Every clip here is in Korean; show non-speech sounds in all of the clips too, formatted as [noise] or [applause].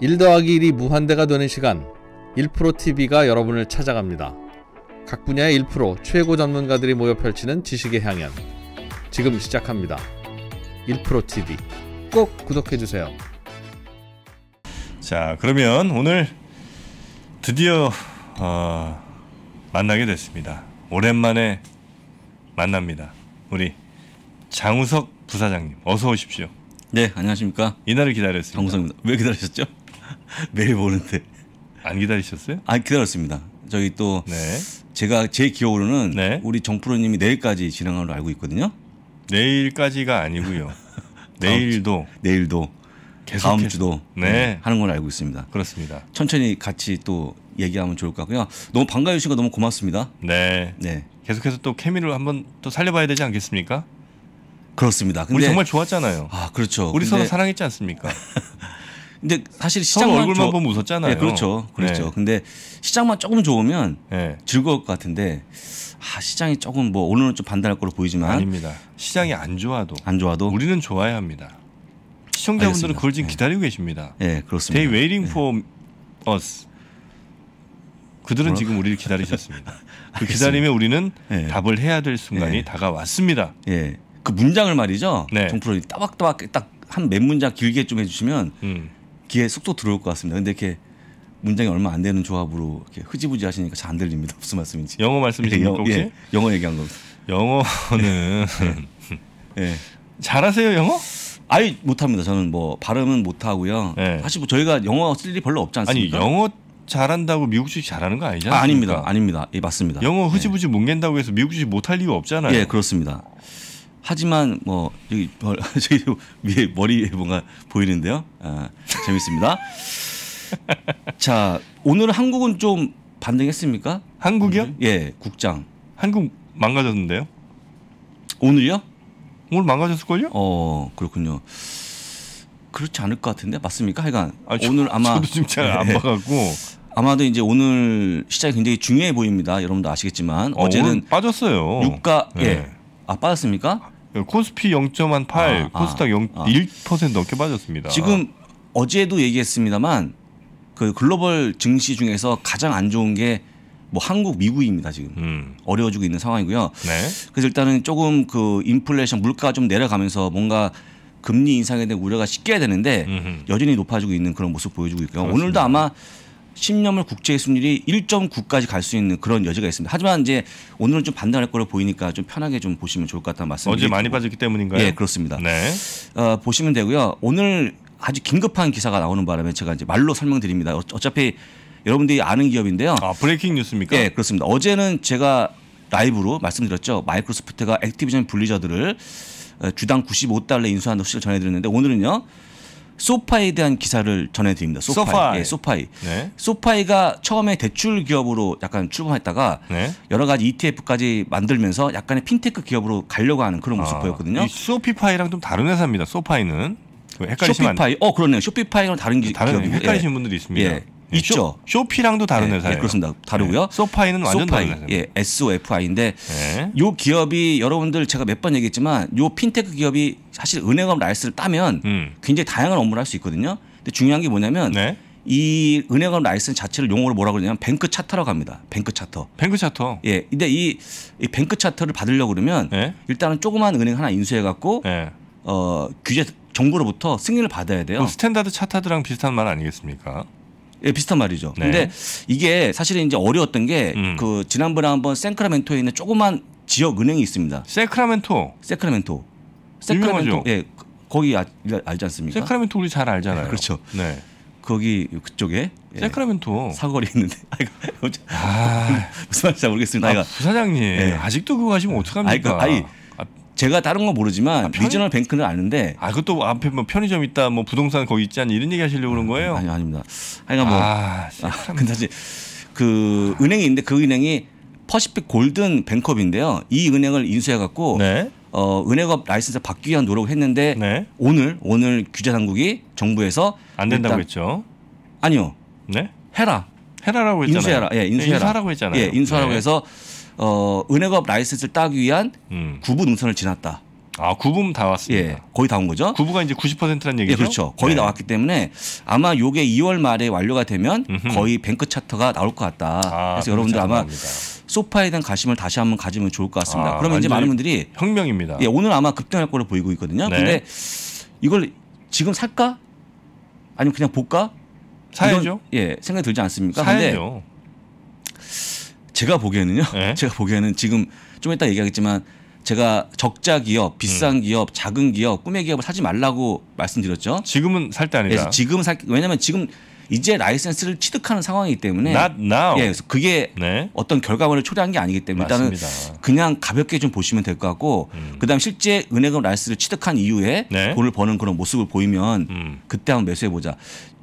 1 더하기 1이 무한대가 되는 시간 1프로TV가 여러분을 찾아갑니다. 각 분야의 1프로 최고 전문가들이 모여 펼치는 지식의 향연 지금 시작합니다. 1프로TV 꼭 구독해주세요. 자 그러면 오늘 드디어 어, 만나게 됐습니다. 오랜만에 만납니다. 우리 장우석 부사장님 어서 오십시오. 네 안녕하십니까. 이날을 기다렸습니다. 장우입니다왜 기다리셨죠? 매일 [laughs] 보는데. 안 기다리셨어요? 아 기다렸습니다. 저희 또 네. 제가 제 기억으로는 네. 우리 정프로님이 내일까지 진행하는 걸로 알고 있거든요. 내일까지가 아니고요. [laughs] 내일도 내일도 계속 다음 주도 네. 네, 하는 걸 알고 있습니다. 그렇습니다. 천천히 같이 또 얘기하면 좋을 것 같고요. 너무 반가워 주신 거 너무 고맙습니다. 네. 네. 계속해서 또 케미를 한번 또 살려봐야 되지 않겠습니까? 그렇습니다. 우리 정말 좋았잖아요. 아 그렇죠. 우리 서로 사랑했지 않습니까? [laughs] 근데 사실 시장 얼굴만 조... 보면 웃었잖아요. 네, 그렇죠, 그렇죠. 네. 근데 시장만 조금 좋으면 네. 즐거울 것 같은데 아, 시장이 조금 뭐 오늘은 좀반달할 걸로 보이지만 아닙니다. 시장이 안 좋아도 안 좋아도 우리는 좋아야 합니다. 시청자분들은 그걸 지금 네. 기다리고 계십니다. 네, 그렇습니다. They waiting 네. for us. 그들은 뭐라? 지금 우리를 기다리셨습니다. [laughs] 그 기다림에 우리는 예. 답을 해야 될 순간이 다가왔습니다. 예. 그 문장을 말이죠. 네. 정프로 따박따박 딱 한 몇 문장 길게 좀 해주시면 음. 귀에 쏙쏙 들어올 것 같습니다. 근데 이렇게 문장이 얼마 안 되는 조합으로 이렇게 흐지부지 하시니까 잘 안 들립니다. [laughs] 무슨 말씀인지. 영어 말씀이십니 예, 혹시? 예, 영어 얘기한 겁니다. 영어는 예. 예. [laughs] 잘하세요 영어? 아예 못합니다. 저는 뭐 발음은 못하고요. 네. 사실 뭐 저희가 영어 쓸 일이 별로 없지 않습니까? 아니 영어 잘한다고 미국 주식 잘하는 거 아니잖아요. 아, 닙니다 아닙니다. 예, 맞습니다. 영어 흐지부지 예. 못 낸다고 해서 미국 주식 못할 이유 없잖아요. 예, 그렇습니다. 하지만 뭐 여기 벌, 뭐, [laughs] 저기 위에 머리에 뭔가 보이는데요. 아, 재밌습니다. 자 오늘 한국은 좀 반등했습니까? 한국이요? 오늘? 음, 예, 국장. 한국 망가졌는데요? 오늘요? 이 오늘 망가졌을걸요? 어 그렇군요. 그렇지 않을 것 같은데 맞습니까? 하여간 아니, 오늘 아마 저도 지금 잘안 네. 예. 봐갖고 아마도 이제 오늘 시장이 굉장히 중요해 보입니다. 여러분도 아시겠지만 어, 제는 빠졌어요. 유가 네. 예. 아 빠졌습니까? 예, 코스피 0.18, 아, 아, 코스닥 0, 아. 1% 넘게 빠졌습니다. 지금 어제도 얘기했습니다만 그 글로벌 증시 중에서 가장 안 좋은 게 뭐 한국, 미국입니다 지금 음. 어려워지고 있는 상황이고요. 네. 그래서 일단은 조금 그 인플레이션 물가 좀 내려가면서 뭔가 금리 인상에 대한 우려가 식게 되는데 음흠. 여전히 높아지고 있는 그런 모습 보여주고 있고요. 그렇습니다. 오늘도 아마 10년물 국제 수준율이 1.9까지 갈 수 있는 그런 여지가 있습니다. 하지만 이제 오늘은 좀 반등할 거로 보이니까 좀 편하게 좀 보시면 좋을 것 같다는 말씀. 어제 많이 빠졌기 때문인가요? 예, 그렇습니다. 네. 어, 보시면 되고요. 오늘 아주 긴급한 기사가 나오는 바람에 제가 이제 말로 설명드립니다. 어, 어차피 여러분들이 아는 기업인데요. 아, 브레이킹 뉴스입니까? 예, 그렇습니다. 어제는 제가 라이브로 말씀드렸죠. 마이크로소프트가 액티비전 분리자들을 어, 주당 95달러 인수한다고 시를 전해드렸는데 오늘은요. 소파에 대한 기사를 전해드립니다. 소파이. 소파이. 예, 소파이. 네. 소파이가 처음에 대출 기업으로 약간 출범했다가 네. 여러 가지 ETF까지 만들면서 약간의 핀테크 기업으로 가려고 하는 그런 모습 아, 보였거든요. 소피파이랑 좀 다른 회사입니다. 소파이는. 그 헷갈리시면 쇼피파이. 안... 어, 그러네요. 쇼피파이랑 다른, 다른 기업이고. 헷갈리시는 예. 분들이 있습니다. 예. 예, 있죠. 쇼, 피랑도 다른 네, 회사예요. 네, 그렇습니다. 다르고요. 네. 소파이는 완전 소파이, 다른 회사 예, SOFI인데 요 기업이 여러분들 제가 몇 번 얘기했지만 요 핀테크 기업이 사실 은행업 라이스를 따면 음. 굉장히 다양한 업무를 할 수 있거든요. 근데 중요한 게 뭐냐면 네. 이 은행업 라이센 자체를 용어로 뭐라 그러냐면 뱅크 차터라고 합니다. 뱅크 차터. 뱅크 차터. 예. 근데 이, 이 뱅크 차터를 받으려고 그러면 네? 일단은 조그만 은행 하나 인수해 갖고 네. 어, 규제 정부로부터 승인을 받아야 돼요. 스탠다드 차타드랑 비슷한 말 아니겠습니까? 예, 비슷한 말이죠. 네. 근데 이게 사실은 이제 어려웠던 게그 음. 그 지난번에 한 번 샌크라멘토에 있는 조그만 지역 은행이 있습니다. 세크라멘토. 세크라멘토. 세크라멘토. 예. 거기 아, 알지 않습니까? 세크라멘토 우리 잘 알잖아요. 네, 그렇죠. 네. 거기 그쪽에 예, 크라멘토 사거리 있는데 [laughs] 어, 아, 무슨 말인지 잘 모르겠습니다. 아, 부사장님 예. 아직도 그거 하시면 어떡합니까? 아니, 그, 아니 제가 다른 건 모르지만 아, 편의... 리저널 뱅크는 아는데 아 그것도 앞에 뭐 편의점 있다 뭐 부동산 거기 있지 않니 이런 얘기 하시려고 그런 거예요? 아니 아닙니다. 하여간 뭐 아, 아 [laughs] 근데 사실 그 은행이 있는데 그 은행이 퍼시픽 골든 뱅크업인데요이 은행을 인수해 갖고 네. 어, 은행업 라이센스 받기 위한 노력을 했는데 네. 오늘 오늘 규제 당국이 정부에서 안 된다고 했죠. 아니요. 네? 해라. 해라라고 했잖아요. 인수해라. 예, 인수해라. 예, 인수하라고 했잖아요. 예, 인수하라고 네. 해서 어, 은행업 라이센스를 따기 위한 음. 구부 운선을 지났다. 아, 구분 다 왔습니다. 예, 거의 다 온 거죠. 구부가 이제 90%란 얘기죠. 예, 그렇죠. 거의 네. 나왔기 때문에 아마 요게 2월 말에 완료가 되면 음흠. 거의 뱅크 차트가 나올 것 같다. 아, 그래서 여러분들 아마 소파에 대한 관심을 다시 한번 가지면 좋을 것 같습니다. 아, 그러면 이제 많은 분들이 혁명입니다. 예, 오늘 아마 급등할 걸로 보이고 있거든요. 네. 근데 이걸 지금 살까? 아니면 그냥 볼까? 사야죠. 이런, 예, 생각이 들지 않습니까? 사야죠. 근데 제가 보기에는요. 네? [laughs] 제가 보기에는 지금 좀 이따 얘기하겠지만 제가 적자 기업, 비싼 음. 기업, 작은 기업, 꿈의 기업을 사지 말라고 말씀드렸죠. 지금은 살 때 아니다. 예, 지금 살 왜냐하면 지금 이제 라이센스를 취득하는 상황이기 때문에 예, 그래서 그게 네. 어떤 결과물을 초래한 게 아니기 때문에 일단은 맞습니다. 그냥 가볍게 좀 보시면 될 것 같고 음. 그다음 실제 은행은 라이센스를 취득한 이후에 네. 돈을 버는 그런 모습을 보이면 음. 그때 한번 매수해 보자.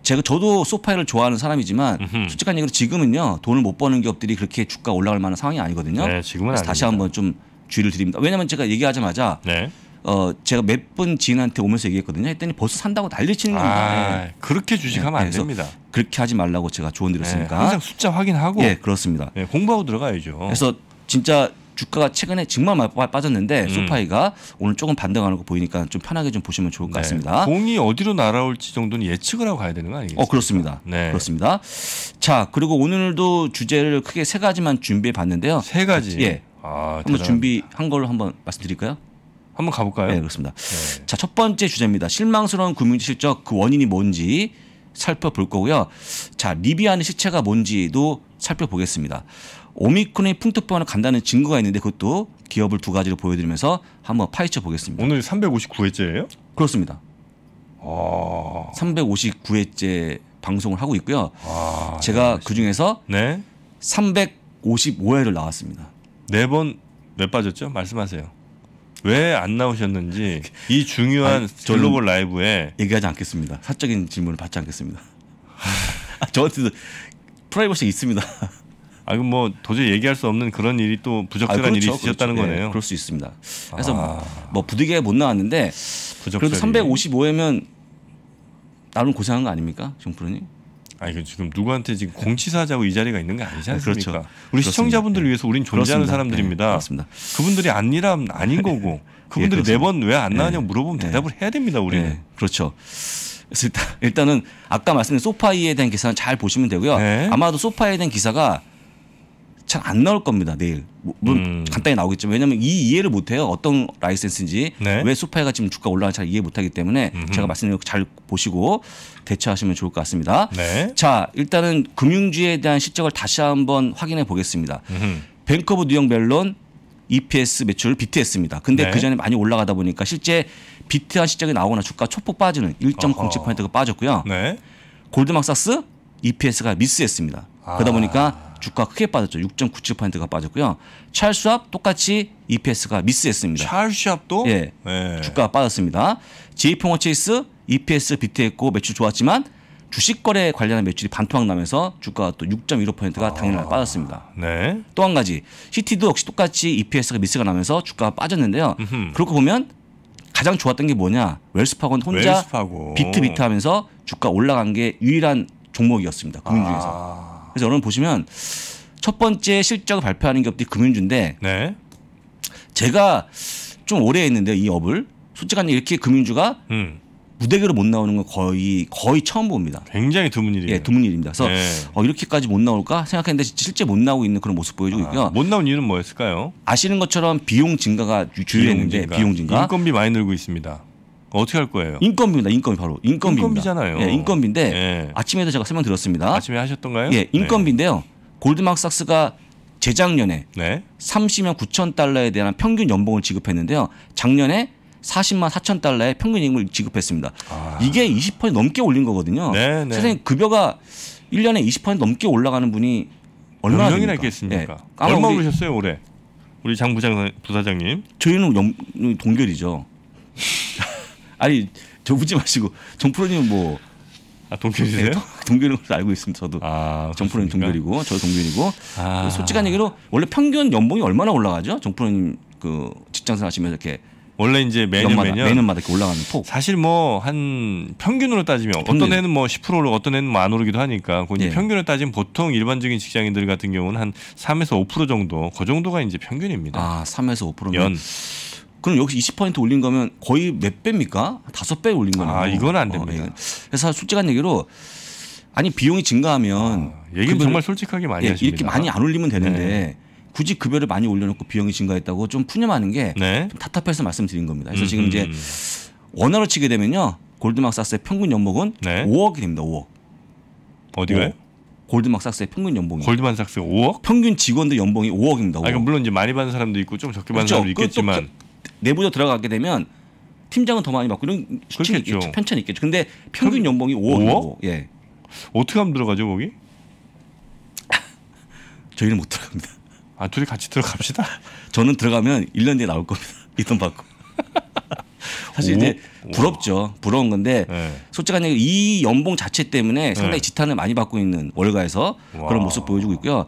제가 저도 소파를 좋아하는 사람이지만 음흠. 솔직한 얘기로 지금은요 돈을 못 버는 기업들이 그렇게 주가 올라갈 만한 상황이 아니거든요. 네, 지금은 다시 한번 좀 주의를 드립니다. 왜냐하면 제가 얘기하자마자 네. 어 제가 몇 분 지인한테 오면서 얘기했거든요. 했더니 벌써 산다고 난리치는 겁니다. 아, 네. 그렇게 주식하면 네, 안 됩니다. 그렇게 하지 말라고 제가 조언드렸으니까 네, 항상 숫자 확인하고. 예, 그렇습니다. 예, 공부하고 들어가야죠. 그래서 진짜 주가가 최근에 정말 많이 빠졌는데 음. 소파이가 오늘 조금 반등하는 거 보이니까 좀 편하게 좀 보시면 좋을 것 네. 같습니다. 공이 어디로 날아올지 정도는 예측을 하고 가야 되는 거 아니겠어요? 그렇습니다. 네. 그렇습니다. 자 그리고 오늘도 주제를 크게 세 가지만 준비해 봤는데요. 세 가지. 예. 아, 한번 준비한 걸 한번 말씀드릴까요? 한번 가볼까요? 네 그렇습니다. 네. 자첫 번째 주제입니다. 실망스러운 금융지 실적 그 원인이 뭔지 살펴볼 거고요. 자 리비안의 실체가 뭔지도 살펴보겠습니다. 오미크론의 풍토병으로 간다는 증거가 있는데 그것도 기업을 두 가지로 보여드리면서 한번 파헤쳐 보겠습니다. 오늘 359회째예요? 그렇습니다. 아... 359회째 방송을 하고 있고요. 아... 제가 그 중에서 네? 355회를 나왔습니다. 네 번 왜 빠졌죠? 말씀하세요. 왜 안 나오셨는지 [laughs] 이 중요한 절로벌 라이브에 얘기하지 않겠습니다. 사적인 질문을 받지 않겠습니다. [laughs] 저한테도 프라이버시 있습니다. [laughs] 아, 니뭐 도저히 얘기할 수 없는 그런 일이 또 부적절한 아, 그렇죠, 일이 그렇죠. 있으셨다는 그렇죠. 거네요. 네, 그럴 수 있습니다. 그래서 아. 뭐 부득이하게 못 나왔는데 그래도 355회면 나름 고생한 거 아닙니까, 정프로님? 아니 그 지금 누구한테 지금 공치사자고 이 자리가 있는 게 아니지 아, 그렇죠. 않습니까? 그렇죠. 우리 그렇습니다. 시청자분들을 예. 위해서 우린 존재하는 그렇습니다. 사람들입니다. 네, 그렇습니다. 그분들이 안일함 아닌 [laughs] 거고 그분들이 네번왜 안나냐고 물어보면 대답을 해야 됩니다. 우리는. 그렇죠. 그래서 일단은 아까 말씀드린 소파이에 대한 기사는 잘 보시면 되고요. 네. 아마도 소파이에 대한 기사가 잘안 나올 겁니다 내일 뭐, 물론 음. 간단히 나오겠지만 왜냐하면 이 이해를 못해요 어떤 라이센스인지 네. 왜소파이가 지금 주가 올라가 잘 이해 못하기 때문에 음흠. 제가 말씀드린 거잘 보시고 대처하시면 좋을 것 같습니다. 네. 자 일단은 금융주에 대한 실적을 다시 한번 확인해 보겠습니다. 뱅크 오브 뉴욕 멜론 EPS 매출 비트했습니다 근데 네. 그 전에 많이 올라가다 보니까 실제 비트한 실적이 나오거나 주가 초폭 빠지는 1.07%가 빠졌고요. 네. 골드막사스 EPS가 미스했습니다. 아. 그러다 보니까 주가 크게 빠졌죠. 6.97%가 빠졌고요. 찰스압 똑같이 EPS가 미스했습니다. 찰스왑도 예. 네. 주가가 빠졌습니다. JP모체이스 EPS 비트했고 매출 좋았지만 주식 거래 관련한 매출이 반토막 나면서 주가가 또 6.15%가 아, 당일날 아, 빠졌습니다. 네. 또한 가지 CT도 역시 똑같이 EPS가 미스가 나면서 주가가 빠졌는데요. 음흠. 그렇게 보면 가장 좋았던 게 뭐냐? 웰스파곤 혼자 웰스파고. 비트 비트 하면서 주가 올라간 게 유일한 종목이었습니다. 금융 그 중에서. 아. 그래서 오늘 보시면 첫 번째 실적을 발표하는 기업들이 금융주인데 네. 제가 좀 오래 했는데 이 업을 솔직한 이렇게 금융주가 음. 무대개로 못 나오는 건 거의 거의 처음 봅니다. 굉장히 드문 일이에요. 예, 드문 일입니다. 그래서 네. 어, 이렇게까지 못 나올까 생각했는데 실제 못 나오고 있는 그런 모습 보여주고 아, 있고요. 못 나온 이유는 뭐였을까요? 아시는 것처럼 비용 증가가 주요했는데 비용 증가. 인건비 많이 늘고 있습니다. 어떻게 할 거예요? 인건비입니다. 인건비 바로 인건비입니다. 인건비잖아요. 예, 인건비인데 예. 아침에도 제가 설명드렸습니다. 아침에 하셨던가요? 예, 네. 인건비인데요. 골드만삭스가 재작년에 네. 30만 9천 달러에 대한 평균 연봉을 지급했는데요. 작년에 40만 4천 달러의 평균 임금을 지급했습니다. 아. 이게 20% 넘게 올린 거거든요. 네, 네. 세상에 급여가 1년에 20% 넘게 올라가는 분이 얼마나 명이나 있겠습니까? 네. 얼마 우리, 셨어요 올해? 우리 장 부장 부사장님? 저희는 연, 동결이죠. [laughs] 아니 저 묻지 마시고 정프로님 은뭐 아, 동결이세요? 네, 동결인 걸로 알고 있습니다. 저도 아, 정프로님 동결이고 저 동결이고 아. 솔직한 얘기로 원래 평균 연봉이 얼마나 올라가죠? 정프로님 그 직장생 활 하시면서 이렇게 원래 이제 매년 연마다, 매년 매년마다 이렇게 올라가는 폭. 사실 뭐 한 평균으로 따지면 평균. 어떤 애는뭐10% 오르고 어떤 애는뭐안 오르기도 하니까 그 예. 평균을 따지면 보통 일반적인 직장인들 같은 경우는 한 3에서 5% 정도 그 정도가 이제 평균입니다. 아, 3에서 5%면 연 그럼 여기서 20% 올린 거면 거의 몇 배입니까? 다섯 배 올린 거네요. 아 이건 안 어, 됩니다. 어, 예. 그래서 솔직한 얘기로 아니 비용이 증가하면 아, 얘기 정말 솔직하게 많이 예, 하십니다. 이렇게 많이 안 올리면 되는데 네. 굳이 급여를 많이 올려놓고 비용이 증가했다고 좀 푸념하는 게 네. 좀 답답해서 말씀드린 겁니다. 그래서 지금 음, 음, 이제 음. 원화로 치게 되면요 골드막삭스의 평균 연봉은 네. 5억이 됩니다. 5억. 어디가요? 골드막삭스의 평균 연봉이 골드만삭스 5억? 평균 직원들 연봉이 5억입니다. 5억. 아, 그러니까 물론 이제 많이 받는 사람도 있고 좀 적게 받는 그렇죠. 사람도 있겠지만 그 내부로 적으 들어가게 되면 팀장은 더 많이 받고 이런 그렇겠죠. 편차는 있겠죠. 근데 평균 연봉이 5억. 5억? 예. 어떻게 하면 들어가죠 거기? [laughs] 저희는 못 들어갑니다. 아 둘이 같이 들어갑시다. 저는 들어가면 1년 뒤에 나올 겁니다. [laughs] 이돈 받고. 사실 이제 부럽죠. 부러운 건데 네. 솔직한 얘기 이 연봉 자체 때문에 상당히 네. 지탄을 많이 받고 있는 월가에서 와. 그런 모습 보여주고 있고요.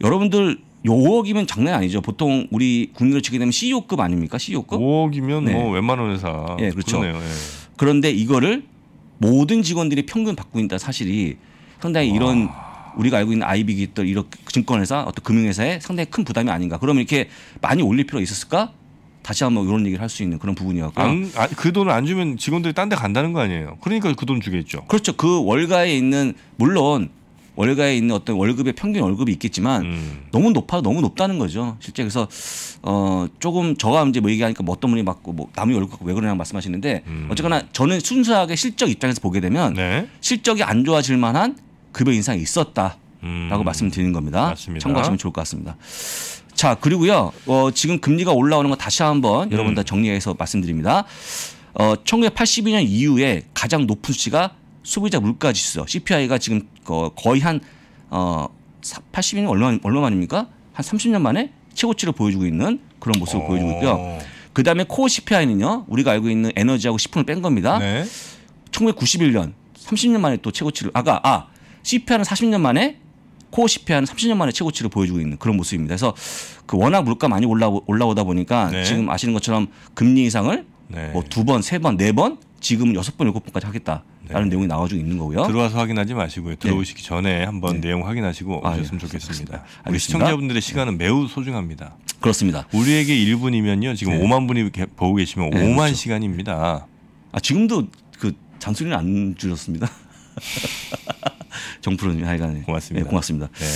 여러분들 5억이면 장난 아니죠. 보통 우리 국민으로 치게 되면 CEO급 아닙니까? CEO급? 5억이면 뭐 네. 뭐 웬만한 회사. 예, 그렇죠. 예. 그런데 이거를 모든 직원들이 평균 받고 있다 사실이 상당히 이런 우리가 알고 있는 IB 비 기들 이런 증권회사 어떤 금융회사에 상당히 큰 부담이 아닌가. 그러면 이렇게 많이 올릴 필요가 있었을까? 다시 한번 이런 얘기를 할 수 있는 그런 부분이었고 아, 그 돈을 안 주면 직원들이 딴 데 간다는 거 아니에요. 그러니까 그 돈 주겠죠. 그렇죠. 그 월가에 있는 물론 월가에 있는 어떤 월급의 평균 월급이 있겠지만 음. 너무 높아 너무 높다는 거죠. 실제 그래서 어 조금 저가 이제 뭐 얘기하니까 뭐 어떤 분이 맞고 뭐 남이 월급 갖고 왜 그러냐고 말씀하시는데 음. 어쨌거나 저는 순수하게 실적 입장에서 보게 되면 네. 실적이 안 좋아질 만한 급여 인상이 있었다라고 음. 말씀드리는 겁니다. 맞습니다. 참고하시면 좋을 것 같습니다. 자 그리고요 어, 지금 금리가 올라오는 거 다시 한번 음. 여러분 다 정리해서 말씀드립니다. 어, 1982년 이후에 가장 높은 수치가 소비자 물가 지수 CPI가 지금 거의 한 어, 80년 얼마 얼마 만입니까? 한 30년 만에 최고치를 보여주고 있는 그런 모습을 오. 어. 보여주고 있고요. 그다음에 코어 CPI는요. 우리가 알고 있는 에너지하고 식품을 뺀 겁니다. 네. 1991년 30년 만에 또 최고치를 아까 아 CPI는 40년 만에 코어 CPI는 30년 만에 최고치를 보여주고 있는 그런 모습입니다. 그래서 그 워낙 물가 많이 올라 올라오다 보니까 네. 지금 아시는 것처럼 금리 이상을 네. 뭐두 번, 세 번, 네 번, 지금 여섯 번, 일곱 번까지 하겠다. 네. 라는 내용이 나와주고 있는 거고요. 들어와서 확인하지 마시고요. 네. 들어오시기 전에 한번 네. 내용 확인하시고 아, 예. 오셨으면 좋겠습겠습니다 우리 시청자분들의 시간은 매우 소중합니다. 그렇습니다. 우리에게 1분이면요. 지금 5만 분이 게, 보고 계시면 5만 그렇죠. 시간입니다. 아, 지금도 그 잔소리는 안 줄였습니다. [laughs] 정프로님 하여간에 고맙습니다. 네, 고맙습니다. 네.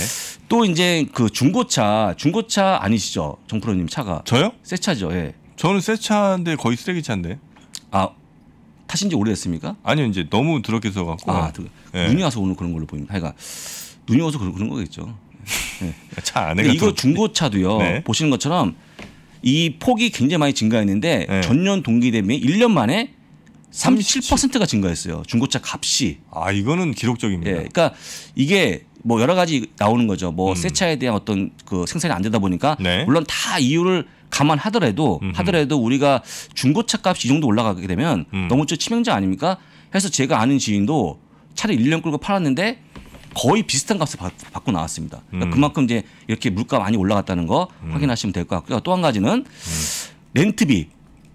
또 이제 그 중고차 중고차 아니시죠 정프로님 차가 저요? 새 차죠. 예. 저는 새 차인데 거의 쓰레기 차인데. 아 타신 지 오래됐습니까? 아니요 이제 너무 드럽게서 갖고 아, 그, 눈이 와서 오늘 그런 걸로 보입니다. 그러니까 눈이 와서 그런, 거겠죠. 네. [laughs] 차 안에 그러니까 이거 중고차도요 네. 보시는 것처럼 이 폭이 굉장히 많이 증가했는데 네. 전년 동기 대비 1년 만에 37%가 증가했어요. 중고차 값이. 아 이거는 기록적입니다. 예, 그러니까 이게 뭐 여러 가지 나오는 거죠. 뭐새 음. 차에 대한 어떤 그 생산이 안 되다 보니까 네. 물론 다 이유를 감안하더라도 음흠. 하더라도 우리가 중고차 값이 이 정도 올라가게 되면 음. 너무 좀 치명적 아닙니까? 해서 제가 아는 지인도 차를 1년 끌고 팔았는데 거의 비슷한 값을 받, 고 나왔습니다. 그러니까 음. 그만큼 이제 이렇게 물가 많이 올라갔다는 거 음. 확인하시면 될 것 같고요. 또 한 가지는 음. 렌트비.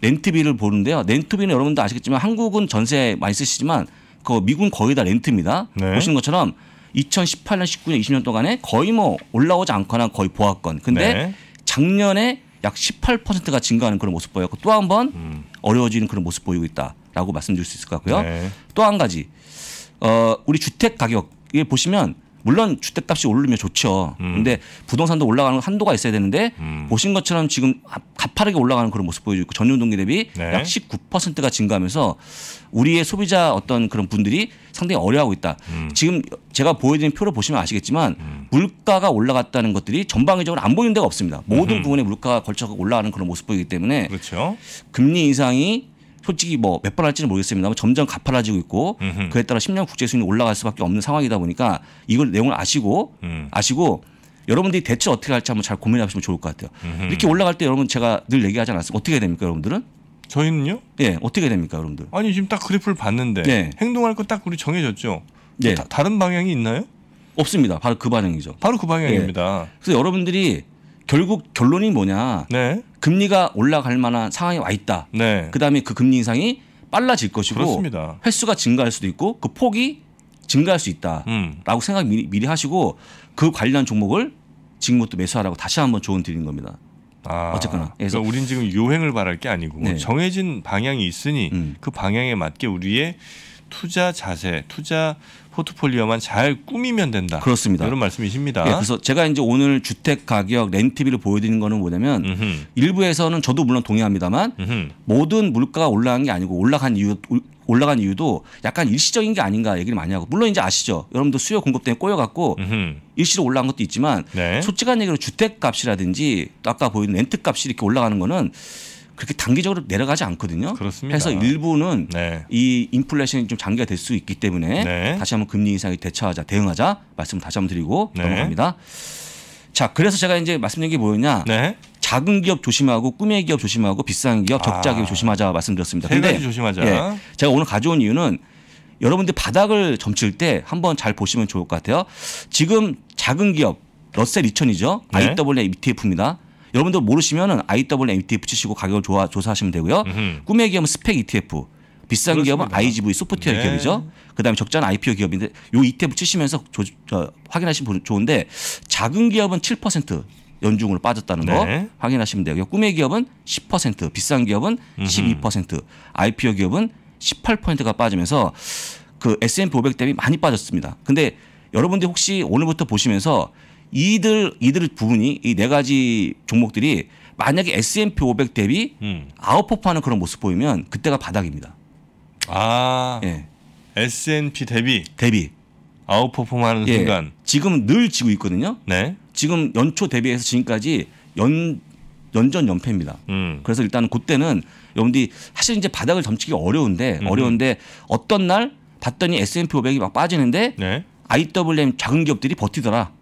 렌트비를 보는데요. 렌트비는 여러분도 아시겠지만 한국은 전세 많이 쓰시지만 그 미군 거의 다 렌트입니다. 네. 보시는 것처럼 2018년, 19년, 20년 동안에 거의 뭐 올라오지 않거나 거의 보합권. 근데 네. 작년에 약 18%가 증가하는 그런 모습 보였고 또 한번 음. 어려워지는 그런 모습 보이고 있다라고 말씀드릴 수 있을 것 같고요. 네. 또한 가지 어, 우리 주택 가격 이 보시면 물론 주택값이 오르면 좋죠. 음. 근데 부동산도 올라가는 한도가 있어야 되는데 음. 보신 것처럼 지금 아, 가파르게 올라가는 그런 모습 보여주고 전년 동기 대비 네. 약 19%가 증가하면서 우리의 소비자 어떤 그런 분들이 상당히 어려워하고 있다. 음. 지금 제가 보여드린 표를 보시면 아시겠지만 음. 물가가 올라갔다는 것들이 전방위적으로 안 보이는 데가 없습니다. 모든 음. 부분에 물가가 걸쳐 올라가는 그런 모습 보이기 때문에 그렇죠. 금리 인상이 솔직히 뭐 몇 번 할지는 모르겠습니다만 점점 가파라지고 있고 음흠. 그에 따라 10년 국제 수익이 올라갈 수밖에 없는 상황이다 보니까 이걸 내용을 아시고 음. 아시고 여러분들이 대체 어떻게 할지 한번 잘 고민하시면 좋을 것 같아요. 음흠. 이렇게 올라갈 때 여러분 제가 늘 얘기하지 않았습니까? 어떻게 해야 됩니까, 여러분들은? 저희는요? 예, 어떻게 해야 됩니까, 여러분들? 아니 지금 딱 그래프를 봤는데 네. 행동할 거딱 우리 정해졌죠. 네. 다, 다른 방향이 있나요? 없습니다. 바로 그 방향이죠. 바로 그 방향입니다. 네. 그래서 여러분들이 결국 결론이 뭐냐? 네. 금리가 올라갈 만한 상황에 와 있다. 네. 그다음에 그 금리 인상이 빨라질 것이고 그렇습니다. 횟수가 증가할 수도 있고 그 폭이 증가할 수 있다라고 음. 생각 미리, 미리 하시고 그 관련 종목을 지금부터 매수하라고 다시 한번 조언 드리는 겁니다. 아, 어쨌거나 그래서 그러니까 우린 지금 요행을 바랄 게 아니고 네. 정해진 방향이 있으니 음. 그 방향에 맞게 우리의 투자 자세, 투자 포트폴리오만 잘 꾸미면 된다. 그렇습니다. 이런 말씀이십니다. 네, 그래서 제가 이제 오늘 주택 가격 렌트비를 보여드리는 거는 뭐냐면 음흠. 일부에서는 저도 물론 동의합니다만 음흠. 모든 물가가 올라간 게 아니고 올라간 이유 올라간 이유도 약간 일시적인 게 아닌가 얘기를 많이 하고 물론 이제 아시죠 여러분도 수요 공급 때문에 꼬여갖고 음흠. 일시로 올라간 것도 있지만 네. 솔직한 얘기로 주택 값이라든지 아까 보인 렌트 값이 이렇게 올라가는 거는 그렇게 단기적으로 내려가지 않거든요. 그렇습니다. 해서 일부는 네. 이 인플레이션이 좀 장기가 될 수 있기 때문에 네. 다시 한번 금리 인상에 대처하자, 대응하자 말씀 다시 한번 드리고 네. 넘어갑니다. 자, 그래서 제가 이제 말씀드린 게 뭐였냐? 네. 작은 기업 조심하고 꿈의 기업 조심하고 비싼 기업, 적자 기업 아. 조심하자 말씀드렸습니다. 근데 조심하자. 예, 제가 오늘 가져온 이유는 여러분들 바닥을 점칠 때 한번 잘 보시면 좋을 것 같아요. 지금 작은 기업 러셀 2000이죠. 네. IWA ETF입니다. 여러분들 모르시면은 IWMT 붙이시고 가격을 조사, 조사하시면 되고요. 음흠. 꿈의 기업은 스펙 ETF. 비싼 그렇습니다. 기업은 IGV 소프트웨어 네. 기업이죠. 그다음에 적자는 IPO 기업인데 요 ETF 치시면서 조, 저, 확인하시면 좋은데 작은 기업은 7% 연중으로 빠졌다는 거 네. 확인하시면 되고요. 꿈의 기업은 10%, 비싼 기업은 음흠. 12%, IPO 기업은 18%가 빠지면서 그 S&P 500 대비 많이 빠졌습니다. 근데 여러분들 혹시 오늘부터 보시면서 이들 이들 부분이 이 네 가지 종목들이 만약에 S&P 500 대비 음. 아웃퍼포하는 그런 모습 보이면 그때가 바닥입니다. 아, 예. S&P 대비 대비 아웃퍼포하는 예. 순간 지금 늘 지고 있거든요. 네. 지금 연초 대비해서 지금까지 연 연전 연패입니다. 음. 그래서 일단은 그때는 여러분들이 사실 이제 바닥을 점치기 어려운데 음. 어려운데 어떤 날 봤더니 S&P 500이 막 빠지는데 네. IWM 작은 기업들이 버티더라.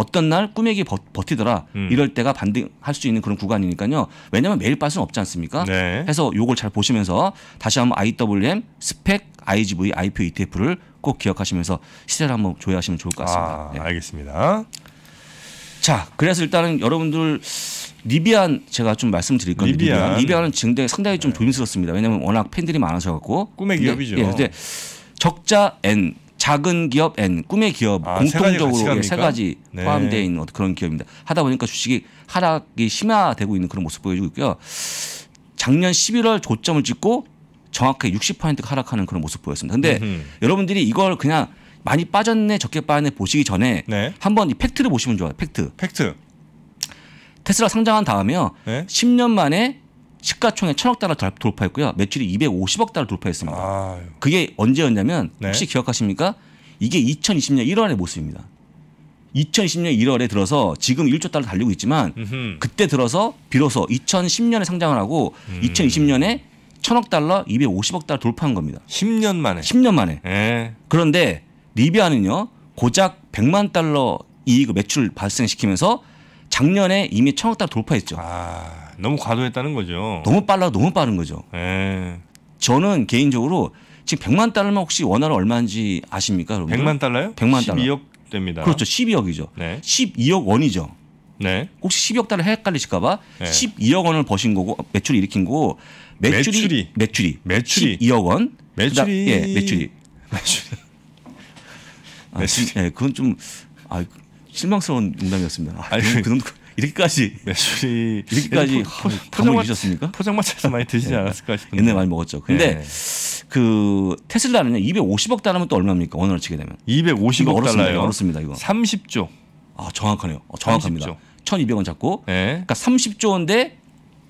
어떤 날 꾸맥이 버, 버티더라 음. 이럴 때가 반등할 수 있는 그런 구간이니까요. 왜냐하면 매일 빠스는 없지 않습니까? 네. 해서 요걸 잘 보시면서 다시 한번 IWM, 스펙, IGV, IPO ETF를 꼭 기억하시면서 시세를 한번 조회하시면 좋을 것 같습니다. 아, 네. 알겠습니다. 자, 그래서 일단은 여러분들 리비안 제가 좀 말씀드릴 건데 리비안, 리비안. 은 증대 상당히 좀 네. 조심스럽습니다. 왜냐하면 워낙 팬들이 많아서 갖고 꿈의 기업이죠. 근데, 예, 근데 적자 N 작은 기업 N 꿈의 기업 아, 공통적으로 세, 가지 세 가지 네. 포함되어 있는 그런 기업입니다. 하다 보니까 주식이 하락이 심화되고 있는 그런 모습 보여주고 있고요. 작년 11월 조점을 찍고 정확하게 60% 하락하는 그런 모습 보였습니다. 근데 음흠. 여러분들이 이걸 그냥 많이 빠졌네 적게 빠졌네 보시기 전에 네. 한번 이 팩트를 보시면 좋아요. 팩트. 팩트. 테슬라 상장한 다음에요. 네? 10년 만에 시가총액 1 0 0 0억 달러 돌파했고요. 매출이 250억 달러 돌파했습니다. 아유. 그게 언제였냐면 네. 혹시 기억하십니까? 이게 2020년 1월의 모습입니다. 2020년 1월에 들어서 지금 1조 달러 달리고 있지만 으흠. 그때 들어서 비로소 2010년에 상장을 하고 음. 2020년에 1 0 0 0억 달러, 250억 달러 돌파한 겁니다. 10년 만에. 10년 만에. 에. 예. 그런데 리비아는요 고작 100만 달러 이익을 매출 발생시키면서 작년에 이미 천억 달 돌파했죠. 아, 너무 과도했다는 거죠. 너무 빨라 너무 빠른 거죠. 에. 예. 저는 개인적으로 지금 100만 달러면 혹시 원화로 얼마인지 아십니까? 여러분? 100만 달러요? 100만 달러. 12억 됩니다. 그렇죠. 12억이죠. 네. 12억 원이죠. 네. 혹시 12억 달러 헷갈리실까 봐 네. 12억 원을 버신 거고 매출을 일으킨 거고 매출이 매출이 매출이 12억 원. 매출이 예, 매출이. [laughs] 매출이. 아, 매출이. 예, 그건 좀 아, 실망스러운 농담이었습니다. 아, 아니, 그놈 그 이렇게까지 매출이 이렇게까지 포장마 드셨습니까? 포장마차에서 많이 드시지 네. 않았을까 싶은데 옛날 많이 먹었죠. 근데 네. 그 테슬라는요 250억 달러면 또 얼마입니까? 원으 치게 되면 250억 달러요. 어렵습니다 이거. 30조. 아 정확하네요. 어, 정확합니다. 30조. 1,200원 잡고. 네. 그러니까 30조인데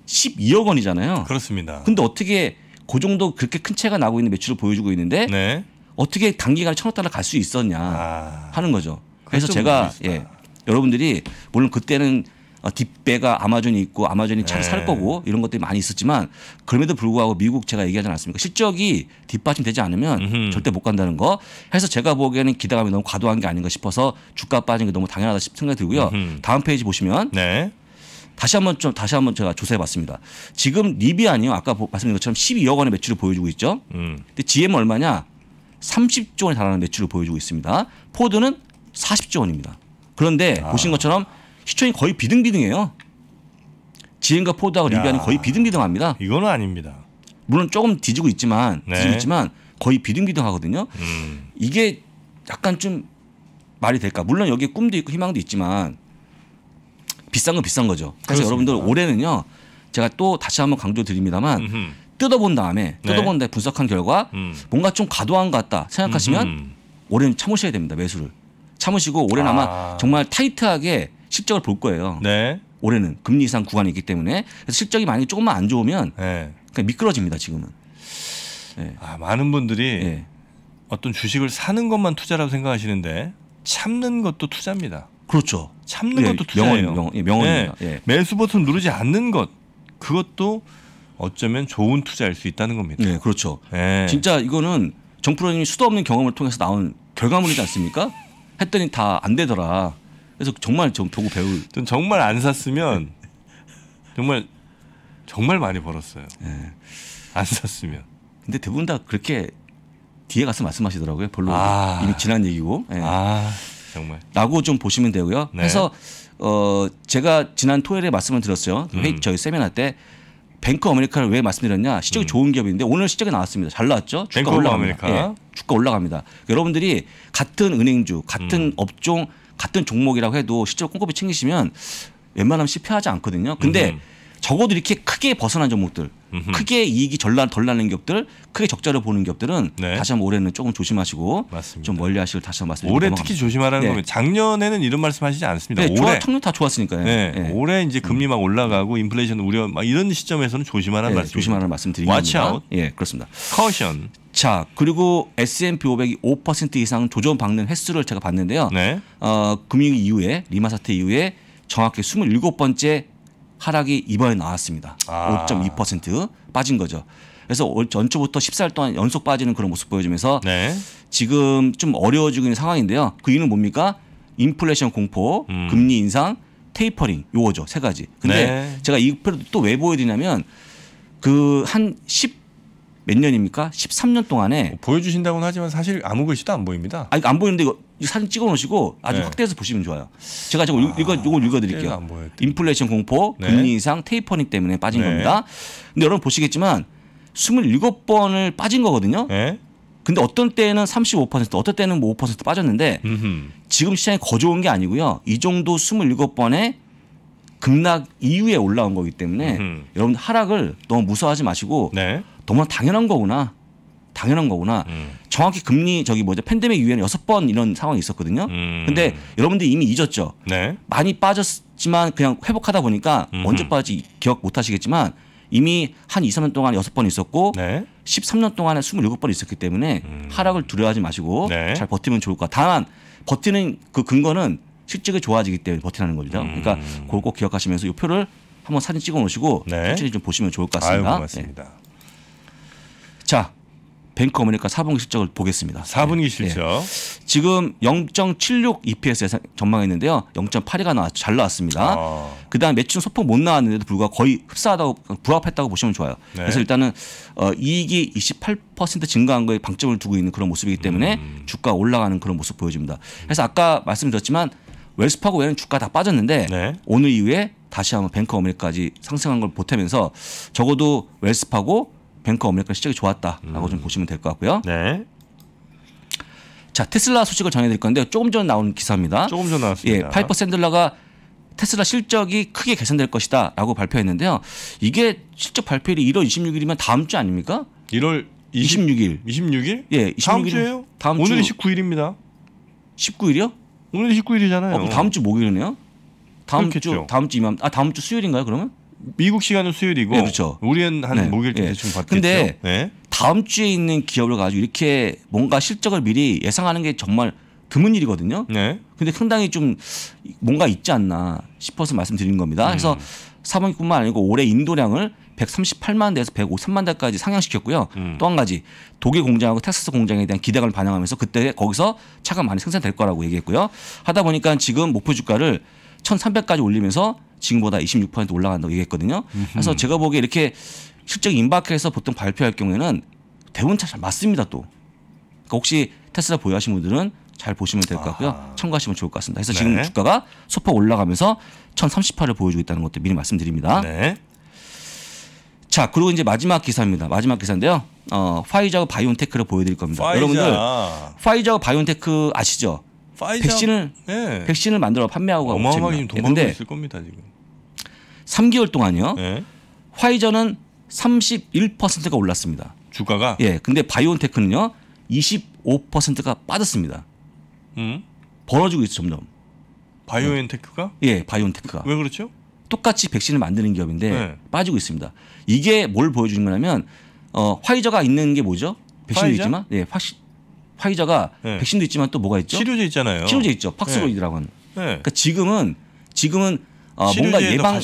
12억 원이잖아요. 그렇습니다. 근데 어떻게 그 정도 그렇게 큰 차가 나고 있는 매출을 보여주고 있는데 네. 어떻게 단기간에 천억 달러 갈 수 있었냐 아. 하는 거죠. 그래서 제가 예, 여러분들이 물론 그때는 어, 뒷배가 아마존이 있고 아마존이 잘살 네. 거고 이런 것들이 많이 있었지만 그럼에도 불구하고 미국 제가 얘기하지 않았습니까? 실적이 뒷받침 되지 않으면 음흠. 절대 못 간다는 거. 해서 제가 보기에는 기대감이 너무 과도한 게 아닌가 싶어서 주가 빠진 게 너무 당연하다 싶은 생각이 들고요. 음흠. 다음 페이지 보시면 네. 다시 한번 좀 다시 한번 제가 조사해 봤습니다. 지금 리비안이요. 아까 말씀드린 것처럼 12억 원의 매출을 보여주고 있죠. 음. 근데 GM 얼마냐? 30조 원에 달하는 매출을 보여주고 있습니다. 포드는 40조 원입니다. 그런데 아. 보신 것처럼 시총이 거의 비등비등해요. 지엔과 포드하고 리비아는 거의 비등비등합니다. 이거는 아닙니다. 물론 조금 뒤지고 있지만 네. 뒤지고 있지만 거의 비등비등하거든요. 음. 이게 약간 좀 말이 될까? 물론 여기에 꿈도 있고 희망도 있지만 비싼 건 비싼 거죠. 그래서 그렇습니다. 여러분들 올해는요. 제가 또 다시 한번 강조드립니다만 음흠. 뜯어본 다음에 네. 뜯어본 다음에 분석한 결과 음. 뭔가 좀 과도한 것 같다 생각하시면 음흠. 올해는 참으셔야 됩니다. 매수를. 참으시고 올해는 아. 마 정말 타이트하게 실적을 볼 거예요. 네. 올해는 금리 이상 구간이 기 때문에 그래서 실적이 만약 조금만 안 좋으면 네. 그냥 미끄러집니다 지금은. 네. 아, 많은 분들이 네. 어떤 주식을 사는 것만 투자라고 생각하시는데 참는 것도 투자입니다. 그렇죠. 참는 예, 것도 투자예요. 명언, 예, 명언입니다. 네. 예. 매수 버튼 누르지 않는 것 그것도 어쩌면 좋은 투자일 수 있다는 겁니다. 네, 그렇죠. 진짜 이거는 정프로님이 수도 없는 경험을 통해서 나온 결과물이지 않습니까? 했더니 다 안 되더라. 그래서 정말 정, 도구 배울. 전 정말 안 샀으면 [laughs] 정말 정말 많이 벌었어요. 네. 안 샀으면. 근데 대부분 다 그렇게 뒤에 가서 말씀하시더라고요. 별로 아. 이미 지난 얘기고. 네. 아 정말. 라고 좀 보시면 되고요. 네. 그래서 어 제가 지난 토요일에 말씀을 드렸어요. 음. 저희 세미나 때 뱅크 아메리카를 왜 말씀드렸냐? 시적이 음. 좋은 기업인데 오늘 시적이 나왔습니다. 잘 나왔죠? 주가 올라갑니다. 예, 주가 올라갑니다. 여러분들이 같은 은행주, 같은 음. 업종, 같은 종목이라고 해도 실적 꼼꼼히 챙기시면 웬만하면 실패하지 않거든요. 근데 음. 적어도 이렇게 크게 벗어난 종목들 음흠. 크게 이익이 절나, 덜 나는 기업들 크게 적자를 보는 기업들은 네. 다시 한번 올해는 조금 조심하시고 맞습니다. 좀 멀리 하시길 다시 한번 말씀드립니다. 올해 니다 특히 조심하라는 네. 거면 작년에는 이런 말씀 하시지 않습니다. 네, 올해 청년 다 좋았으니까요. 네. 네. 올해 이제 음. 금리 막 올라가고 인플레이션 우려 막 이런 시점에서는 조심하라는 네, 말씀 조심하라는 말씀 드리는 w 니다 Out. 예, 그렇습니다. 커션. 자, 그리고 S&P 500이 5% 이상 조정 받는 횟수를 제가 봤는데요. 네. 어, 금융 이후에 리마 사태 이후에 정확히 27번째 하락이 이번에 나왔습니다. 아. 5.2% 빠진 거죠. 그래서 전초부터 14일 동안 연속 빠지는 그런 모습 보여주면서 네. 지금 좀 어려워지고 있는 상황인데요. 그 이유는 뭡니까? 인플레이션 공포, 음. 금리 인상, 테이퍼링 요거죠 세 가지. 근데 네. 제가 이표를 또 왜 보여드리냐면 그 한 10. 몇 년입니까? 13년 동안에 뭐 보여주신다고는 하지만 사실 아무 글씨도 안 보입니다. 아니 안 보이는데 이거 사진 찍어 놓으시고 아주 네. 확대해서 보시면 좋아요. 제가 지금 아, 이거 이거 읽어 드릴게요. 인플레이션 공포, 네. 금리 이상, 테이퍼링 때문에 빠진 네. 겁니다. 근데 여러분 보시겠지만 27번을 빠진 거거든요. 네. 근데 어떤 때는 35%, 어떤 때는 뭐5% 빠졌는데 음흠. 지금 시장이 거저온 게 아니고요. 이 정도 27번에 급락 이후에 올라온 거기 때문에 음흠. 여러분 하락을 너무 무서워하지 마시고 네. 너무나 당연한 거구나. 당연한 거구나. 음. 정확히 금리 저기 뭐죠 팬데믹 이후에는 여섯 번 이런 상황이 있었거든요. 음. 근데 여러분들 이미 잊었죠. 네. 많이 빠졌지만 그냥 회복하다 보니까 음흠. 언제 빠지 기억 못 하시겠지만 이미 한 2, 3년 동안 여섯 번 있었고 네. 13년 동안에 27번 있었기 때문에 음. 하락을 두려워하지 마시고 네. 잘 버티면 좋을 거다. 다만 버티는 그 근거는 실적이 좋아지기 때문에 버티라는 거죠. 음. 그러니까 그걸 꼭 기억하시면서 이 표를 한번 사진 찍어 놓으시고 네. 천천좀 보시면 좋을 것 같습니다. 아유, 고맙습니다. 네. 자, 뱅크 어머니가 4분기 실적을 보겠습니다. 4분기 실적. 네. 지금 0.76 EPS 전망했는데요. 0.8이가 나왔, 잘 나왔습니다. 아. 그다음 매출 소폭 못 나왔는데도 불구하고 거의 흡사하다고 부합했다고 보시면 좋아요. 네. 그래서 일단은 어, 이익이 28% 증가한 거에 방점을 두고 있는 그런 모습이기 때문에 음. 주가 올라가는 그런 모습 보여집니다. 그래서 아까 말씀드렸지만 웰스파고 외에는 주가 다 빠졌는데 네. 오늘 이후에 다시 한번 뱅크 어머니까지 상승한 걸 보태면서 적어도 웰스파고 뱅크 업력과 실적이 좋았다라고 음. 좀 보시면 될 것 같고요. 네. 자 테슬라 소식을 전해드릴 건데 조금 전에 나온 기사입니다. 조금 전 나왔습니다. 예, 8%라가 테슬라 실적이 크게 개선될 것이다라고 발표했는데요. 이게 실적 발표일이 1월 26일이면 다음 주 아닙니까? 1월 20, 26일. 26일? 예, 26일. 다음 주예요. 다음 오늘이 주. 19일입니다. 19일이요? 오늘이 19일이잖아요. 어, 다음 주 목요일이네요. 다음 그렇겠죠. 주 다음 주 이맘 아 다음 주 수요일인가요 그러면? 미국 시간은 수요일이고 네, 그렇죠. 우리는 한 네. 목요일때 네. 대충 받겠죠. 근데 네. 다음 주에 있는 기업을 가지고 이렇게 뭔가 실적을 미리 예상하는 게 정말 드문 일이거든요. 네. 근데 상당히 좀 뭔가 있지 않나 싶어서 말씀드린 겁니다. 음. 그래서 사분기뿐만 아니고 올해 인도량을 138만 대에서 153만 대까지 상향시켰고요. 음. 또한 가지 독일 공장하고 텍사스 공장에 대한 기대감을 반영하면서 그때 거기서 차가 많이 생산될 거라고 얘기했고요. 하다 보니까 지금 목표 주가를 1,300까지 올리면서 지금보다 26% 올라간다고 얘기했거든요. 음흠. 그래서 제가 보기에 이렇게 실적 임박해서 보통 발표할 경우에는 대부분 잘 맞습니다 또. 그러니까 혹시 테슬라 보유하신 분들은 잘 보시면 될 것 같고요. 아. 참고하시면 좋을 것 같습니다. 그래서 네. 지금 주가가 소폭 올라가면서 1038을 보여주고 있다는 것도 미리 말씀드립니다. 네. 자, 그리고 이제 마지막 기사입니다. 마지막 기사인데요. 어, 화이자와 바이온테크를 보여드릴 겁니다. 파이자. 여러분들 화이자와 바이온테크 아시죠? 파이자, 백신을 네. 백신을 만들어 판매하고 어마어마하게 돈 벌고 있을 겁니다 지금. 3개월 동안요. 네. 화이자는 31%가 올랐습니다. 주가가? 예. 근데 바이온테크는요. 25%가 빠졌습니다. 음. 벌어지고 있어 점점. 바이오테크가 예, 예 바이온테크가. 왜 그렇죠? 똑같이 백신을 만드는 기업인데 네. 빠지고 있습니다. 이게 뭘 보여주는 거냐면 어, 화이자가 있는 게 뭐죠? 백신이지만 예, 확실 화이자가 네. 백신도 있지만 또 뭐가 있죠? 치료제 있잖아요. 치료제 있죠. 팍스로이드라고는. 네. 네. 그러니까 지금은 지금은 어, 뭔가 예방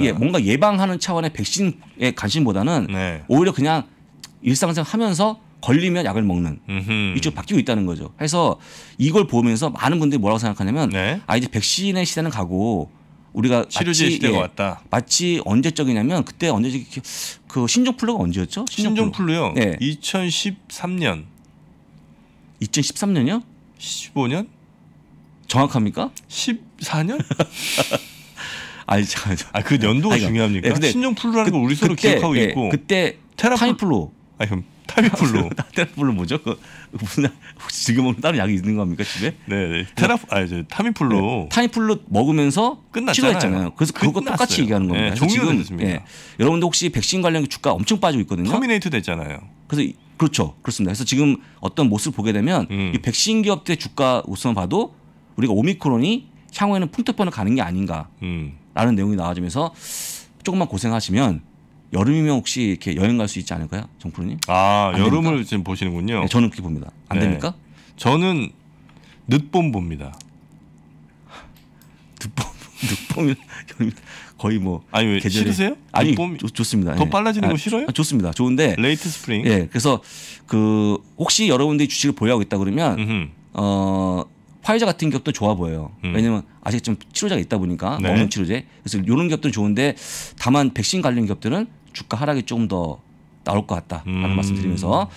예, 뭔가 예방하는 차원의 백신에 관심보다는 네. 오히려 그냥 일상생활 하면서 걸리면 약을 먹는 음흠. 이쪽 바뀌고 있다는 거죠. 해서 이걸 보면서 많은 분들이 뭐라고 생각하냐면 네. 아 이제 백신의 시대는 가고 우리가 치료제 마치, 예, 왔다. 마치 언제적이냐면 그때 언제지 그 신종플루가 언제였죠? 신종플루. 신종플루요. 네. 예. 2013년. 2013년이요? 15년? 정확합니까? 14년? [laughs] 아니 잠 아그 연도가 아니, 그러니까 중요합니까? 예, 근데 신종 플루라는 그, 걸 우리 서로 기억하고 예, 있고. 그때 테라 타임 플루. 아 형. 타미플루 [laughs] 타비풀로 뭐죠? 그 무슨 혹시 지금 먹는 다른 약이 있는 겁니까 집에? 네, 네. 네. 테라 아니 타미플루 네, 타미플루 먹으면서 끝났잖아요. 치료했잖아요. 그래서 그거 똑같이 얘기하는 겁니다. 네, 지금 예, 여러분들 혹시 백신 관련 주가 엄청 빠지고 있거든요. 터미네이트 됐잖아요. 그래서 그렇죠, 그렇습니다. 그래서 지금 어떤 모습을 보게 되면 음. 이 백신 기업들 의 주가 우선 봐도 우리가 오미크론이 향후에는 풍토변을 가는 게 아닌가라는 음. 내용이 나와지면서 조금만 고생하시면 여름이면 혹시 이렇게 여행 갈 수 있지 않을까요, 정프로님? 아 여름을 됩니까? 지금 보시는군요. 네, 저는 그렇게 봅니다. 안 네. 됩니까? 저는 늦봄 봅니다. [laughs] 늦봄, 늦봄이 거의 뭐 아니 왜 계절이... 싫으세요? 아니 늦봄... 좋, 좋습니다. 더 네. 빨라지는 아, 거 싫어요? 아, 좋습니다. 좋은데 레이트 스프링. 예, 그래서 그 혹시 여러분들이 주식을 보유하고 있다 그러면 어 화이자 같은 기업도 좋아 보여요. 음. 왜냐면 아직 좀 치료제가 있다 보니까 네. 먹는 치료제. 그래서 이런 기업들 좋은데 다만 백신 관련 기업들은 주가 하락이 조금 더 나올 것 같다라는 음. 말씀드리면서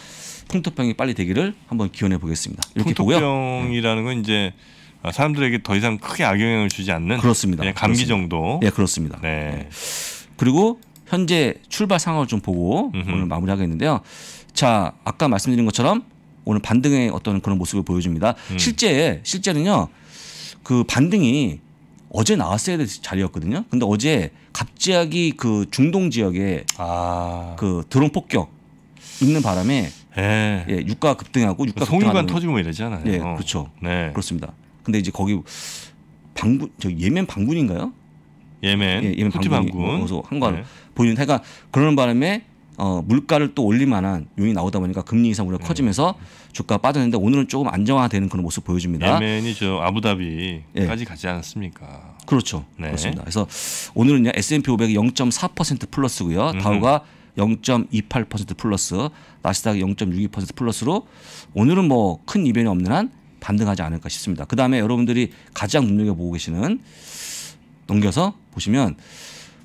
풍토병이 빨리 되기를 한번 기원해 보겠습니다. 이렇게 풍토병이라는 건 이제 사람들에게 더 이상 크게 악영향을 주지 않는 그렇습니다. 그냥 예, 감기 그렇습니다. 정도. 네, 그렇습니다. 네. 예. 그리고 현재 출발 상황을 좀 보고 음흠. 오늘 마무리하겠는데요. 자, 아까 말씀드린 것처럼 오늘 반등의 어떤 그런 모습을 보여줍니다. 음. 실제 실제는요 그 반등이 어제 나왔어야 될 자리였거든요. 근데 어제 갑자기 그 중동 지역에 아. 그 드론 폭격 있는 바람에 예, 예 유가 급등하고 유가 송유관 터지면 이러잖아요. 예, 그렇죠. 네. 그렇습니다. 근데 이제 거기 방군 저 예멘 방군인가요? 예멘, 예, 예멘 방군이 방군. 거기서 한걸 네. 보이는 그러니까 그러는 바람에 어, 물가를 또 올릴 만한 요인이 나오다 보니까 금리 인상 우려가 네. 커지면서 주가 빠졌는데 오늘은 조금 안정화되는 그런 모습 보여줍니다. 예멘이 저 아부다비까지 예. 가지 않았습니까? 그렇죠. 네. 그렇습니다. 그래서 오늘은 S&P 500이 0.4% 플러스고요. 음흠. 다우가 0.28% 플러스, 나스닥이 0.62% 플러스로 오늘은 뭐 큰 이변이 없는 한 반등하지 않을까 싶습니다. 그다음에 여러분들이 가장 눈여겨 보고 계시는 넘겨서 보시면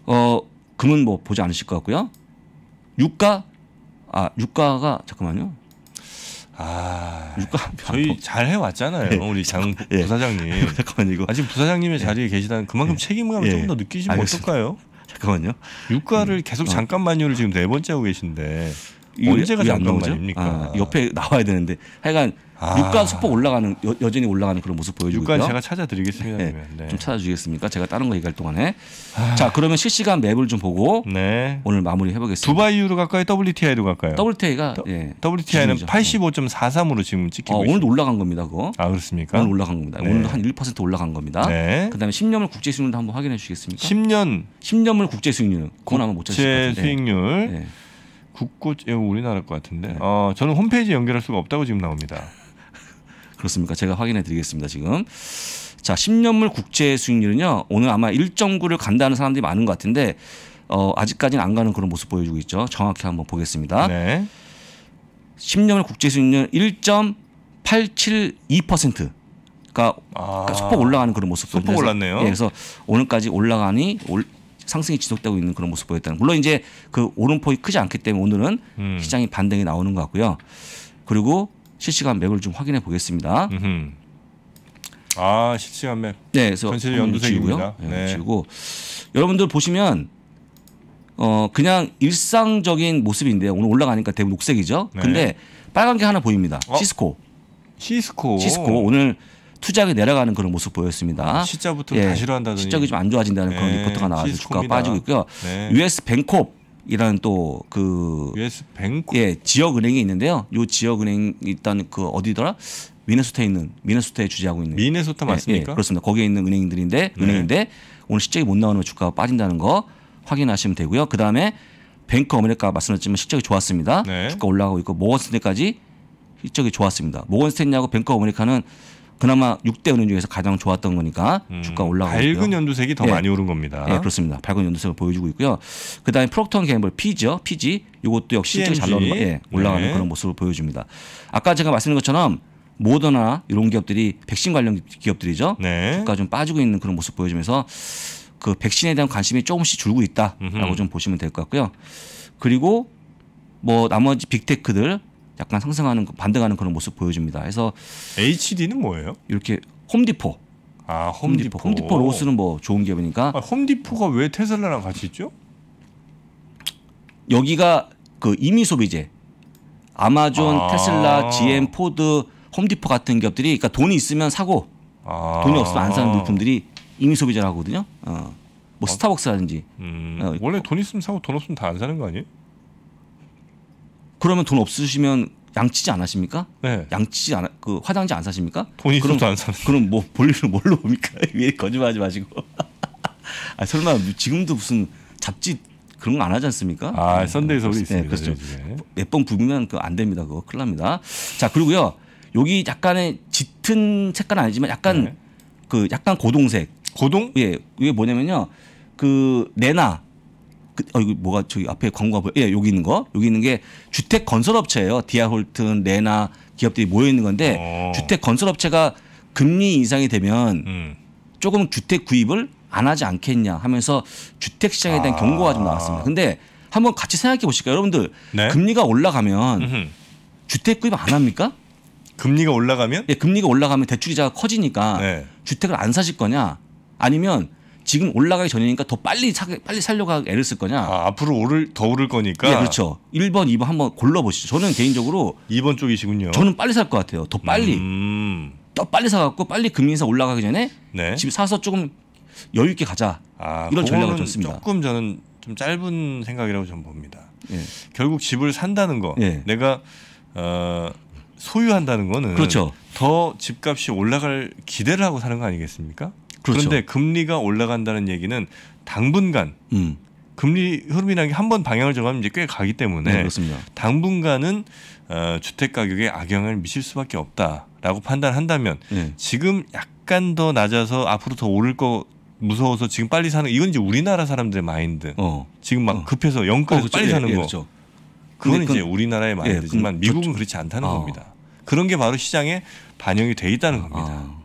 어 금은 뭐 보지 않으실 것 같고요. 유가 아 유가가 잠깐만요. 아 유가 저희 잘 해왔잖아요 네. 우리 장 [laughs] 예. 부사장님. [laughs] 잠깐만 이거 아직 부사장님의 예. 자리에 계시다는 그만큼 책임감을 조금 더 느끼시면 알겠습니다. 어떨까요? [laughs] 잠깐만요. 유가를 음. 계속 어. 잠깐 만요를 지금 네 번째 하고 계신데 언제가 잠깐 만유입니까? 아, 옆에 나와야 되는데 하여간 아. 유가 소폭 올라가는 여, 전히 올라가는 그런 모습 보여주고요. 유가 제가 찾아드리겠습니다. 네. 네. 좀 찾아주겠습니까? 제가 다른 거 얘기할 동안에 아. 자 그러면 실시간 맵을 좀 보고 네. 오늘 마무리 해보겠습니다. 두바이 유로 갈까요? WTI로 갈까요? WTI가 더, 예. WTI는 85.43으로 지금 찍히고 어, 있습니다. 오늘도 올라간 겁니다. 그거. 아 그렇습니까? 오늘 올라간 겁니다. 네. 오늘도 한 1% 올라간 겁니다. 네. 그다음에 10년물 국제 수익률도 한번 확인해 주시겠습니까? 10년 10년물 국제 수익률 그건 아마 못 찾으실 것 같은데. 수익률 네. 국고 우리나라 것 같은데. 네. 어, 저는 홈페이지 연결할 수가 없다고 지금 나옵니다. 그렇습니까? 제가 확인해 드리겠습니다. 지금. 자, 10년물 국제 수익률은요. 오늘 아마 1.9를 간다는 사람들이 많은 것 같은데 어, 아직까지는 안 가는 그런 모습 보여주고 있죠. 정확히 한번 보겠습니다. 네. 10년물 국제 수익률 1.872%. 그러니까, 아. 그까 그러니까 소폭 올라가는 그런 모습 소폭 그 올랐네요. 예, 그래서 오늘까지 올라가니 올, 상승이 지속되고 있는 그런 모습 보였다는. 물론 이제 그 오름폭이 크지 않기 때문에 오늘은 음. 시장이 반등이 나오는 것 같고요. 그리고 실시간 맵을 좀 확인해 보겠습니다. 음흠. 아 실시간 맵. 네, 그래서 전체 연두색이고요. 네. 그고 네. 여러분들 보시면 어 그냥 일상적인 모습인데 오늘 올라가니까 대부분 녹색이죠. 네. 근데 빨간 게 하나 보입니다. 어? 시스코. 시스코. 시스코 오늘 투자하게 내려가는 그런 모습 보였습니다. 아, 시자부터 예, 다 싫어한다더니. 시적이 좀 안 좋아진다는 그런 네, 리포트가 나와서 주가가 빠지고 있고요. 네. US 뱅콥 이라는 또그 예, 지역 은행이 있는데요. 요 지역 은행 일단 그 어디더라? 미네소타에 있는 미네소타에 주재하고 있는 미네소타 맞습니까? 예, 예, 그렇습니다. 거기에 있는 은행들인데 네. 은행인데 오늘 실적이 못나오는 주가가 빠진다는 거 확인하시면 되고요. 그다음에 뱅크 어메리카 말씀드렸지만 실적이 좋았습니다. 네. 주가 올라가고 있고 모건스탠까지 실적이 좋았습니다. 모건스탠냐고 뱅크 어메리카는 그나마 6대 은행 중에서 가장 좋았던 거니까 음, 주가 올라가고 밝은 연두색이 더 네. 많이 오른 겁니다. 네, 그렇습니다. 밝은 연두색을 보여주고 있고요. 그다음에 프록턴 갬블 피죠, 피지 이것도 역시 PMG. 잘 나오는, 예, 올라가는 네. 그런 모습을 보여줍니다. 아까 제가 말씀드린 것처럼 모더나 이런 기업들이 백신 관련 기업들이죠. 네. 주가 좀 빠지고 있는 그런 모습 보여주면서 그 백신에 대한 관심이 조금씩 줄고 있다라고 음흠. 좀 보시면 될 것 같고요. 그리고 뭐 나머지 빅테크들 약간 상승하는 반등하는 그런 모습 보여줍니다. 그래서 HD는 뭐예요? 이렇게 홈디포. 아 홈디포. 홈디포, 로스는 뭐 좋은 기업이니까. 아, 홈디포가 왜 테슬라랑 같이 있죠? 여기가 그 이미 소비재. 아마존, 아 테슬라, GM, 포드, 홈디포 같은 기업들이 그러니까 돈이 있으면 사고 아 돈이 없으면 안 사는 물품들이 이미 소비재라거든요. 어. 뭐 아. 스타벅스라든지. 음, 어, 원래 돈 있으면 사고 돈 없으면 다 안 사는 거 아니에요? 그러면 돈 없으시면 양치지 안 하십니까? 네. 양치지 않아 그 화장지 안 사십니까? 돈이 그럼, 안 사는. 그럼 뭐 볼일을 뭘로 봅니까? 왜 [laughs] 거짓말하지 마시고. [laughs] 아 설마 지금도 무슨 잡지 그런 거 안 하지 않습니까? 아 썬데이에서 우리 있습니다. 네, 그렇죠. 네, 네, 몇번 부비면 그 안 됩니다. 그거 큰일 납니다. 자 그리고요 여기 약간의 짙은 색깔은 아니지만 약간 네. 그 약간 고동색. 고동? 예 이게 뭐냐면요 그 레나 그, 어, 이거 뭐가 저기 앞에 광고가 보여? 예, 여기 있는 거. 여기 있는 게 주택 건설업체예요. 디아홀튼, 레나 기업들이 모여 있는 건데 어. 주택 건설업체가 금리 인상이 되면 음. 조금 주택 구입을 안 하지 않겠냐 하면서 주택 시장에 대한 아. 경고가 좀 나왔습니다. 근데 한번 같이 생각해 보실까요, 여러분들? 네? 금리가 올라가면 음흠. 주택 구입 안 합니까? 금리가 올라가면? 예, 금리가 올라가면 대출 이자가 커지니까 네. 주택을 안 사실 거냐? 아니면 지금 올라가기 전이니까 더 빨리 사, 빨리 살려고 애를 쓸 거냐? 아, 앞으로 오를 더 오를 거니까. 예, 그렇죠. 1번, 2번 한번 골라 보시죠. 저는 개인적으로 2번 쪽이시군요. 저는 빨리 살 것 같아요. 더 빨리. 음. 더 빨리 사 갖고 빨리 금리 인상 올라가기 전에 네. 집 사서 조금 여유 있게 가자. 아, 이런 전략을 좀 씁니다. 조금 저는 좀 짧은 생각이라고 저는 봅니다. 예. 결국 집을 산다는 거. 예. 내가 어 소유한다는 거는 그렇죠. 더 집값이 올라갈 기대를 하고 사는 거 아니겠습니까? 그렇죠. 그런데 금리가 올라간다는 얘기는 당분간 음. 금리 흐름이라는 게한 번 방향을 정하면 이제 꽤 가기 때문에 네, 그렇습니다. 당분간은 어, 주택 가격에 악영향을 미칠 수밖에 없다라고 판단한다면 네. 지금 약간 더 낮아서 앞으로 더 오를 거 무서워서 지금 빨리 사는 이건 이제 우리나라 사람들의 마인드. 어. 지금 막 어. 급해서 영가에 어, 그렇죠. 빨리 예, 사는 예, 그 예, 거. 그렇죠. 그건 이제 우리나라의 마인드지만 예, 미국은 그렇지 않다는 아. 겁니다. 그런 게 바로 시장에 반영이 돼 있다는 아. 겁니다. 아.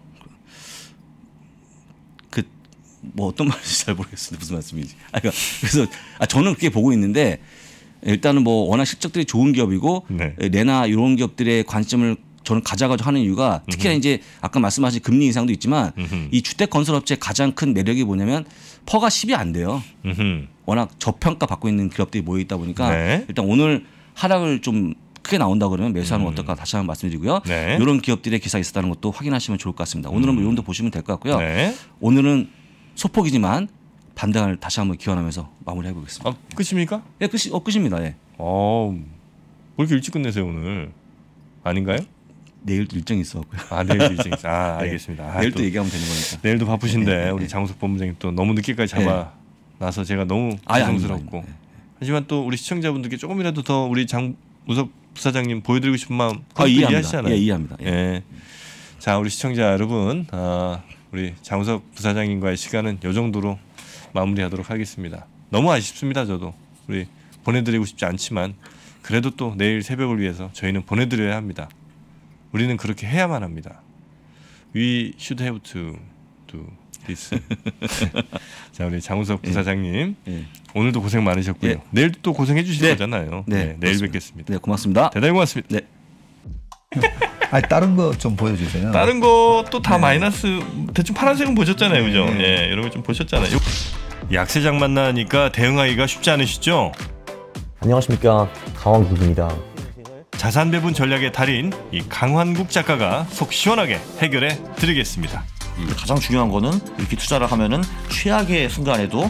뭐 어떤 말인지 잘 모르겠습니다. 무슨 말씀인지. 아, 그러니까 그래서 아, 저는 그게 보고 있는데 일단은 뭐 워낙 실적들이 좋은 기업이고 네. 레나 이런 기업들의 관심을 저는 가져가지고 하는 이유가 특히나 음 이제 아까 말씀하신 금리 인상도 있지만 음흠. 이 주택 건설 업체의 가장 큰 매력이 뭐냐면 퍼가 10이 안 돼요. 음흠. 워낙 저평가 받고 있는 기업들이 모여 있다 보니까 네. 일단 오늘 하락을 좀 크게 나온다 그러면 매수하는 음. 어떨까 다시 한번 말씀드리고요. 네. 이런 기업들의 기사 있었다는 것도 확인하시면 좋을 것 같습니다. 오늘은 뭐 음. 뭐이런도 보시면 될 것 같고요. 네. 오늘은 소폭이지만 반등을 다시 한번 기원하면서 마무리해 보겠습니다. 아, 끝입니까? 예, 끝이 어 끝입니다. 예. 어. 이렇게 일찍 끝내세요, 오늘? 아닌가요? 내일도 일정이 있어갖고요. 아 내일도 일정이 있어. 아 [laughs] 네. 알겠습니다. 네. 아, 내일도 또, 얘기하면 되는 거니까. 내일도 바쁘신데 네, 네, 우리 장우석 본부장님 또 너무 늦게까지 잡아 네. 나서 제가 너무 죄송스럽고 아, 네. 하지만 또 우리 시청자분들께 조금이라도 더 우리 장우석 부사장님 보여드리고 싶은 마음 아, 이해하시잖아요 예, 이해합니다. 예. 예. 자 우리 시청자 여러분 아, 우리 장우석 부사장님과의 시간은 이 정도로 마무리하도록 하겠습니다. 너무 아쉽습니다. 저도 우리 보내드리고 싶지 않지만 그래도 또 내일 새벽을 위해서 저희는 보내드려야 합니다. 우리는 그렇게 해야만 합니다. We should have to do this. [laughs] 자 우리 장우석 부사장님 예, 예. 오늘도 고생 많으셨고요. 예. 내일도 또 고생해 주실 네. 거잖아요. 네, 네 내일 뵙겠습니다. 네 고맙습니다. 대단히 고맙습니다. 네. [laughs] 아니 다른 거 좀 보여주세요. 다른 것도 다 네. 마이너스 대충 파란색은 보셨잖아요, 그죠? 네. 예, 네. 네, 여러분 좀 보셨잖아요. 약세장 만나니까 대응하기가 쉽지 않으시죠? 안녕하십니까 강원국입니다. 자산 배분 전략의 달인 이 강환국 작가가 속 시원하게 해결해 드리겠습니다. 음, 가장 중요한 거는 이렇게 투자를 하면은 최악의 순간에도